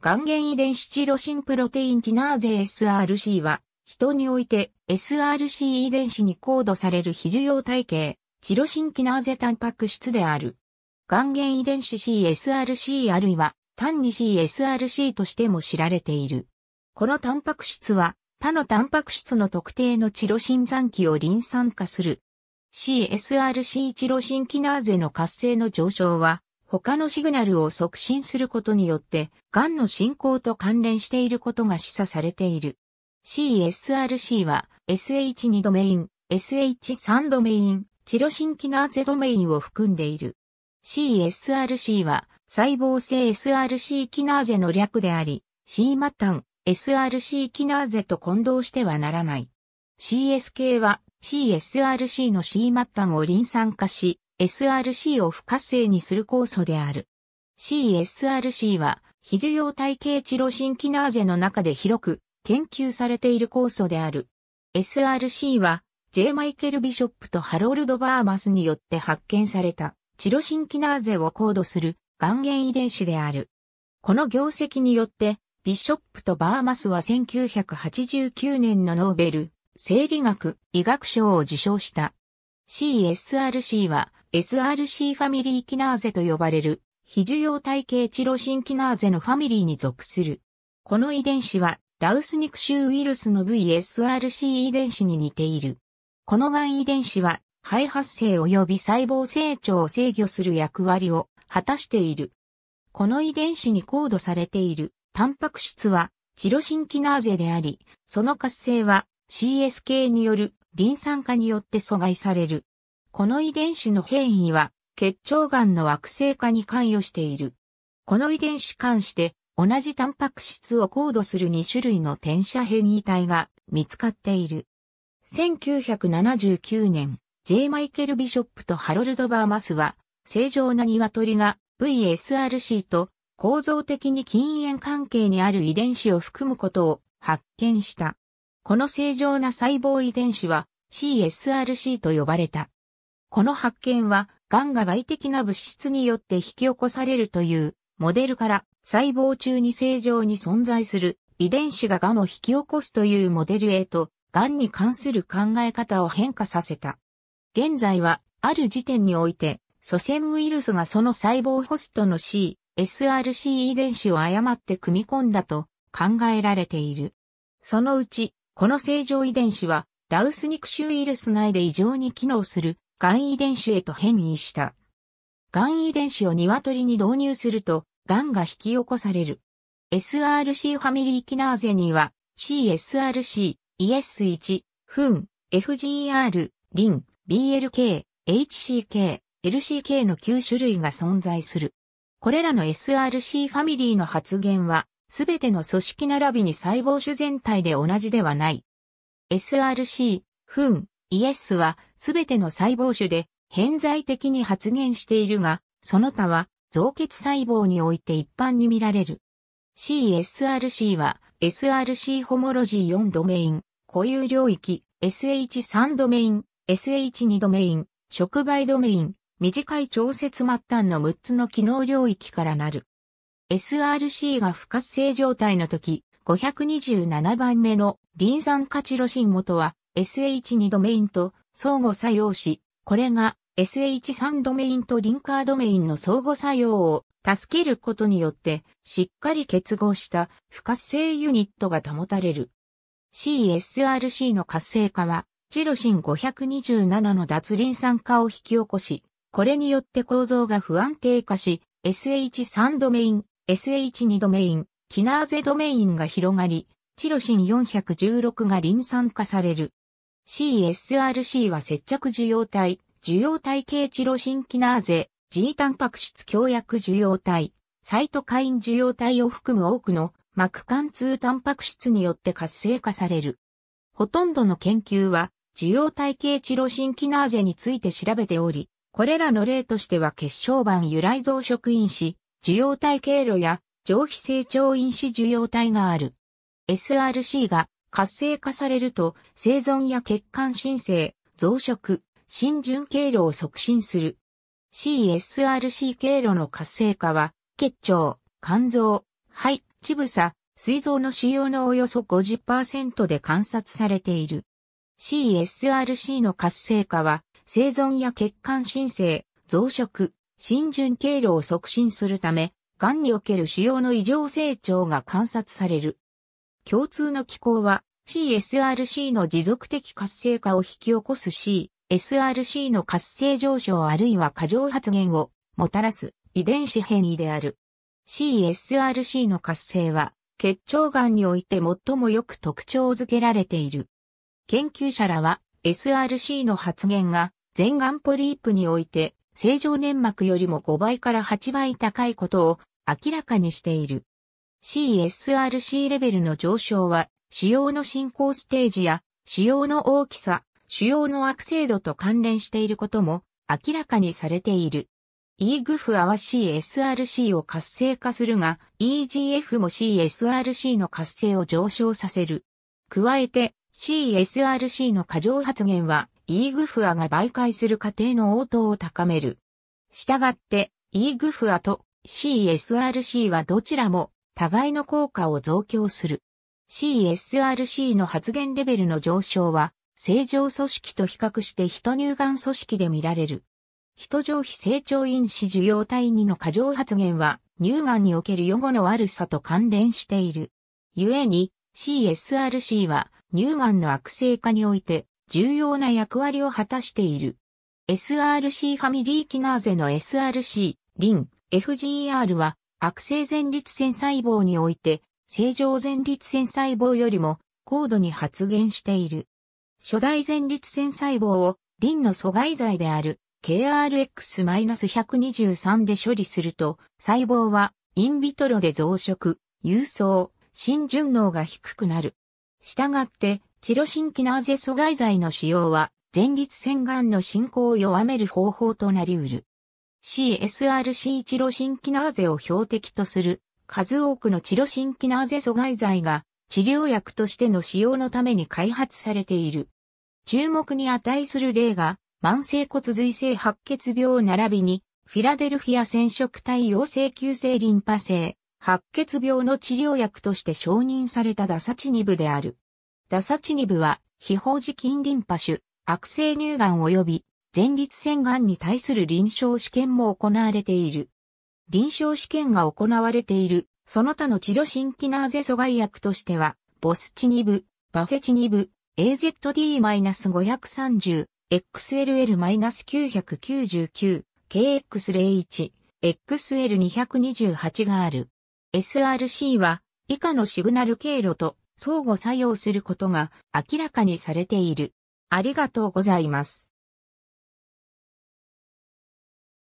還元遺伝子チロシンプロテインキナーゼ SRC は、人において SRC 遺伝子にコードされる非需要体系、チロシンキナーゼタンパク質である。還元遺伝子 CSRC あるいは、単に CSRC としても知られている。このタンパク質は、他のタンパク質の特定のチロシン残機をリン酸化する。CSRC チロシンキナーゼの活性の上昇は、他のシグナルを促進することによって、癌の進行と関連していることが示唆されている。CSRC は SH2 ドメイン、SH3 ドメイン、チロシンキナーゼドメインを含んでいる。CSRC は細胞性 SRC キナーゼの略であり、C 末端 SRC キナーゼと混同してはならない。CS 系は CSRC の C 末端をリン酸化し、SRC を不活性にする酵素である。CSRC は、非受容体系チロシンキナーゼの中で広く研究されている酵素である。SRC は、J. マイケル・ビショップとハロールド・バーマスによって発見された、チロシンキナーゼをコードする元元遺伝子である。この業績によって、ビショップとバーマスは1989年のノーベル、生理学、医学賞を受賞した。CSRC は、SRC ファミリーキナーゼと呼ばれる、非受容体系チロシンキナーゼのファミリーに属する。この遺伝子は、ラウス肉臭ウイルスの VSRC 遺伝子に似ている。このがん遺伝子は、肺発生及び細胞成長を制御する役割を果たしている。この遺伝子にコードされているタンパク質はチロシンキナーゼであり、その活性は CSK によるリン酸化によって阻害される。この遺伝子の変異は、結腸がんの悪性化に関与している。この遺伝子関して、同じタンパク質をコードする2種類の転写変異体が見つかっている。1979年、J. マイケル・ビショップとハロルド・バーマスは、正常な鶏が VSRC と構造的に禁煙関係にある遺伝子を含むことを発見した。この正常な細胞遺伝子は CSRC と呼ばれた。この発見は、癌が外的な物質によって引き起こされるというモデルから細胞中に正常に存在する遺伝子が癌を引き起こすというモデルへと、癌に関する考え方を変化させた。現在は、ある時点において、祖先ウイルスがその細胞ホストの C、SRC 遺伝子を誤って組み込んだと考えられている。そのうち、この正常遺伝子は、ラウス肉臭ウイルス内で異常に機能するがん遺伝子へと変異した。がん遺伝子を鶏に導入すると、がんが引き起こされる。SRC ファミリーキナーゼには、CSRC、ES1、フン、FGR、リン、BLK、HCK、LCK の9種類が存在する。これらの SRC ファミリーの発現は、すべての組織並びに細胞種全体で同じではない。SRC、フン、イエスはすべての細胞種で偏在的に発現しているが、その他は造血細胞において一般に見られる。CSRC は SRC ホモロジー4ドメイン、固有領域、SH3 ドメイン、SH2 ドメイン、触媒ドメイン、短い調節末端の6つの機能領域からなる。SRC が不活性状態の時、527番目のリン酸カチロシン元は SH2 ドメインと相互作用し、これが SH3 ドメインとリンカードメインの相互作用を助けることによって、しっかり結合した不活性ユニットが保たれる。CSRC の活性化は、チロシン527の脱リン酸化を引き起こし、これによって構造が不安定化し、SH3 ドメイン、SH2 ドメイン、キナーゼドメインが広がり、チロシン416がリン酸化される。CSRC は接着受容体、受容体系チロシンキナーゼ、G タンパク質強薬受容体、サイトカイン受容体を含む多くの膜貫通タンパク質によって活性化される。ほとんどの研究は、受容体系チロシンキナーゼについて調べており、これらの例としては血小板由来増殖因子、受容体経路や上皮成長因子受容体がある。SRC が活性化されると生存や血管新生、増殖、浸潤経路を促進する。CSRC 経路の活性化は、血腸、肝臓、肺、乳房、膵臓の使用のおよそ50%で観察されている。CSRC の活性化は、生存や血管新生、増殖、浸潤経路を促進するため、癌における腫瘍の異常成長が観察される。共通の機構は CSRC の持続的活性化を引き起こす CSRC の活性上昇あるいは過剰発現をもたらす遺伝子変異である。CSRC の活性は結腸癌において最もよく特徴づけられている。研究者らは SRC の発現が全癌ポリープにおいて正常粘膜よりも5倍から8倍高いことを明らかにしている。CSRC レベルの上昇は、腫瘍の進行ステージや、腫瘍の大きさ、腫瘍の悪性度と関連していることも明らかにされている。EGF は CSRC を活性化するが、EGF も CSRC の活性を上昇させる。加えて、CSRC の過剰発現は、EGF アが媒介する過程の応答を高める。したがって、EGF アと CSRC はどちらも互いの効果を増強する。CSRC の発現レベルの上昇は、正常組織と比較して人乳がん組織で見られる。人上皮成長因子受容体2の過剰発現は、乳がんにおける予後の悪さと関連している。故に、CSRC は、乳がんの悪性化において、重要な役割を果たしている。SRC ファミリーキナーゼの SRC、リン、FGR は、悪性前立腺細胞において、正常前立腺細胞よりも高度に発現している。初代前立腺細胞をリンの阻害剤である KRX-123 で処理すると、細胞はインビトロで増殖、郵送、新順能が低くなる。したがって、チロシンキナーゼ阻害剤の使用は、前立腺がんの進行を弱める方法となりうる。CSRC チロシンキナーゼを標的とする数多くのチロシンキナーゼ阻害剤が治療薬としての使用のために開発されている。注目に値する例が慢性骨髄性白血病並びにフィラデルフィア染色体陽性急性リンパ性白血病の治療薬として承認されたダサチニブである。ダサチニブは非法時菌リンパ腫、悪性乳がん及び前立腺がんに対する臨床試験も行われている。臨床試験が行われている、その他のチロシンキナーゼ阻害薬としては、ボスチニブ、バフェチニブ、AZD-530、XLL-999、KX01、XL228 がある。SRC は以下のシグナル経路と相互作用することが明らかにされている。ありがとうございます。